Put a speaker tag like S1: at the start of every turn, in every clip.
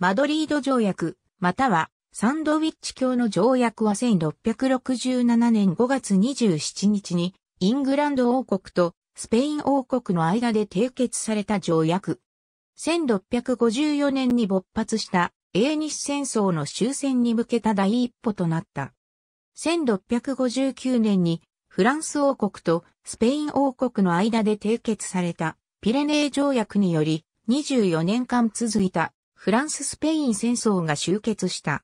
S1: マドリード条約、またはサンドウィッチ教の条約は1667年5月27日にイングランド王国とスペイン王国の間で締結された条約。1654年に勃発した英日戦争の終戦に向けた第一歩となった。1659年にフランス王国とスペイン王国の間で締結されたピレネー条約により24年間続いたフランス・スペイン戦争が終結した。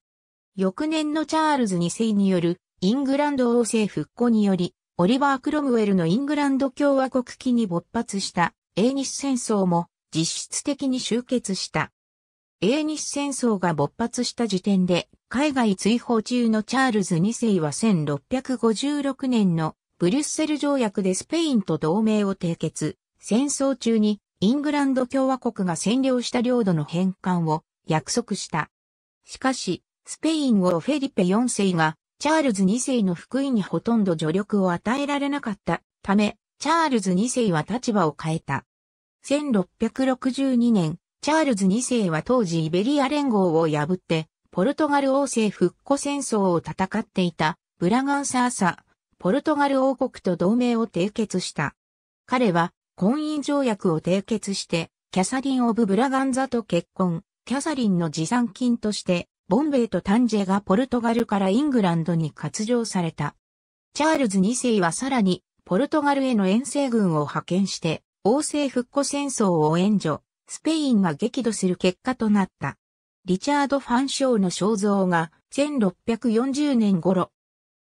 S1: 翌年のチャールズ2世によるイングランド王政復古により、オリバー・クロムウェルのイングランド共和国期に勃発した英日戦争も実質的に終結した。英日戦争が勃発した時点で海外追放中のチャールズ2世は1656年のブリュッセル条約でスペインと同盟を締結、戦争中にイングランド共和国が占領した領土の返還を約束した。しかし、スペイン王フェリペ4世がチャールズ2世の福井にほとんど助力を与えられなかったため、チャールズ2世は立場を変えた。1662年、チャールズ2世は当時イベリア連合を破って、ポルトガル王政復古戦争を戦っていたブラガンサーサ、ポルトガル王国と同盟を締結した。彼は婚姻条約を締結して、キャサリン・オブ・ブラガンザと結婚、キャサリンの持参金として、ボンベイとタンジェがポルトガルからイングランドに割譲された。チャールズ2世はさらに、ポルトガルへの遠征軍を派遣して、王政復古戦争を援助、スペインが激怒する結果となった。リチャード・ファンショーの肖像が1640年頃、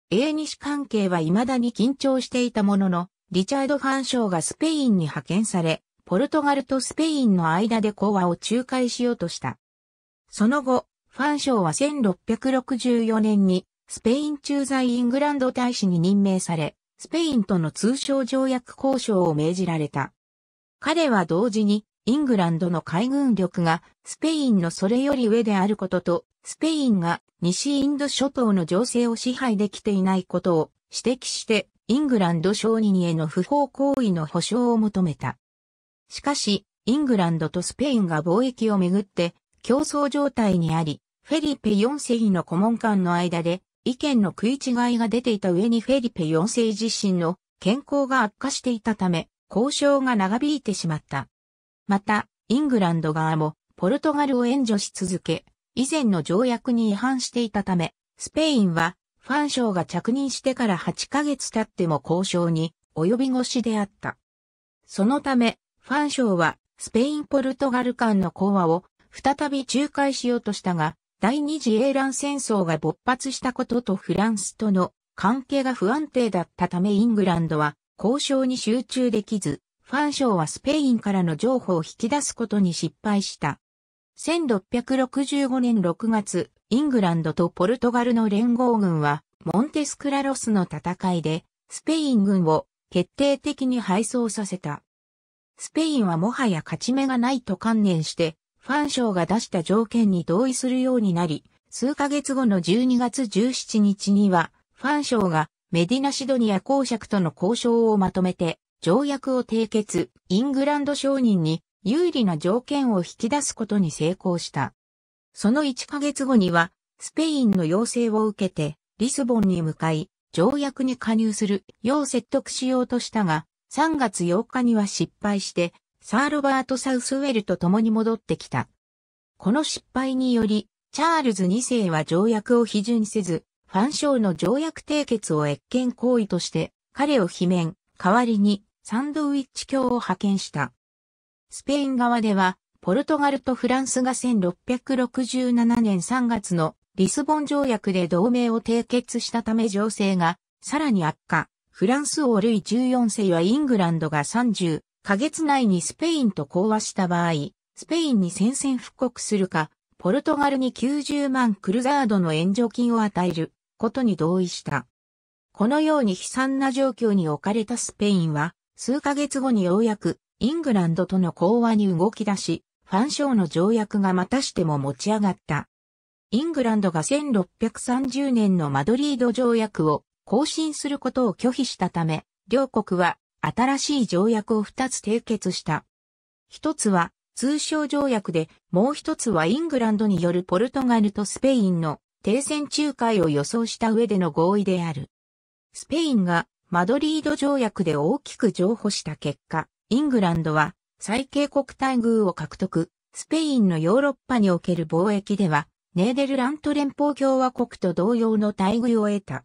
S1: 英西関係は未だに緊張していたものの、リチャード・ファン賞がスペインに派遣され、ポルトガルとスペインの間で講和を仲介しようとした。その後、ファン賞は1664年にスペイン駐在イングランド大使に任命され、スペインとの通商条約交渉を命じられた。彼は同時に、イングランドの海軍力がスペインのそれより上であることと、スペインが西インド諸島の情勢を支配できていないことを指摘してイングランド商人への不法行為の保障を求めた。しかし、イングランドとスペインが貿易をめぐって競争状態にあり、フェリペ4世の顧問官の間で意見の食い違いが出ていた上にフェリペ4世自身の健康が悪化していたため、交渉が長引いてしまった。また、イングランド側もポルトガルを援助し続け、以前の条約に違反していたため、スペインはファン賞が着任してから8ヶ月経っても交渉に及び腰であった。そのため、ファン賞はスペイン・ポルトガル間の講和を再び仲介しようとしたが、第二次英乱戦争が勃発したこととフランスとの関係が不安定だったためイングランドは交渉に集中できず、ファン賞はスペインからの譲歩を引き出すことに失敗した。1665年6月、イングランドとポルトガルの連合軍は、モンテスクラロスの戦いで、スペイン軍を決定的に敗走させた。スペインはもはや勝ち目がないと観念して、ファンショーが出した条件に同意するようになり、数ヶ月後の12月17日には、ファンショーがメディナシドニア公爵との交渉をまとめて、条約を締結、イングランド商人に有利な条件を引き出すことに成功した。その1ヶ月後には、スペインの要請を受けて、リスボンに向かい、条約に加入するよう説得しようとしたが、3月8日には失敗して、サー・ロバート・サウスウェルと共に戻ってきた。この失敗により、チャールズ2世は条約を批准せず、ファン賞の条約締結を越権行為として、彼を罷免、代わりにサンドウィッチ卿を派遣した。スペイン側では、ポルトガルとフランスが1667年3月のリスボン条約で同盟を締結したため情勢がさらに悪化。フランス王ルイ14世はイングランドが30ヶ月内にスペインと講和した場合、スペインに宣戦布告するか、ポルトガルに90万クルザードの援助金を与えることに同意した。このように悲惨な状況に置かれたスペインは、数ヶ月後にようやくイングランドとの講和に動き出し、ファンショーの条約がまたしても持ち上がった。イングランドが1630年のマドリード条約を更新することを拒否したため、両国は新しい条約を2つ締結した。一つは通商条約で、もう一つはイングランドによるポルトガルとスペインの停戦仲介を予想した上での合意である。スペインがマドリード条約で大きく譲歩した結果、イングランドは最恵国待遇を獲得。スペインのヨーロッパにおける貿易では、ネーデルラント連邦共和国と同様の待遇を得た。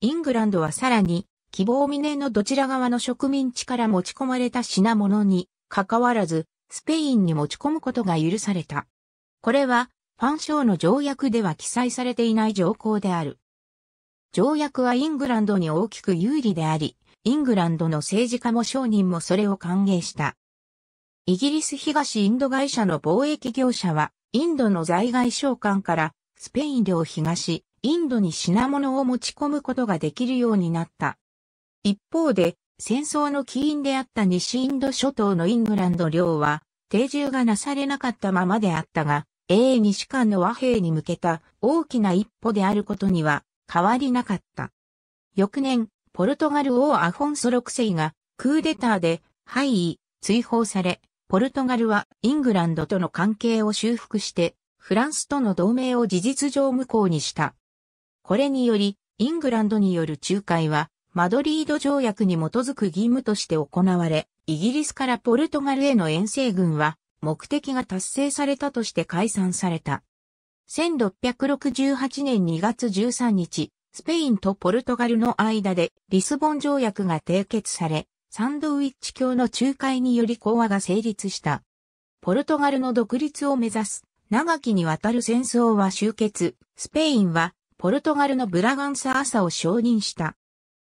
S1: イングランドはさらに、希望峰のどちら側の植民地から持ち込まれた品物に、関わらず、スペインに持ち込むことが許された。これは、ファン賞の条約では記載されていない条項である。条約はイングランドに大きく有利であり、イングランドの政治家も商人もそれを歓迎した。イギリス東インド会社の貿易業者は、インドの在外商館からスペイン領東、インドに品物を持ち込むことができるようになった。一方で、戦争の起因であった西インド諸島のイングランド領は、定住がなされなかったままであったが、英西間の和平に向けた大きな一歩であることには変わりなかった。翌年、ポルトガル王アフォンソ6世がクーデターで敗位、追放され、ポルトガルはイングランドとの関係を修復して、フランスとの同盟を事実上無効にした。これにより、イングランドによる仲介は、マドリード条約に基づく義務として行われ、イギリスからポルトガルへの遠征軍は、目的が達成されたとして解散された。1668年2月13日、スペインとポルトガルの間でリスボン条約が締結され、サンドウィッチ教の仲介により講和が成立した。ポルトガルの独立を目指す、長きにわたる戦争は終結、スペインは、ポルトガルのブラガンサーサを承認した。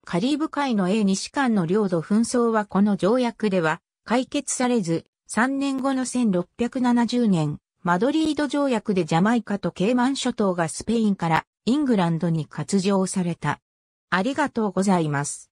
S1: カリーブ海の英西間の領土紛争はこの条約では解決されず、3年後の1670年、マドリード条約でジャマイカとケイマン諸島がスペインからイングランドに割譲された。ありがとうございます。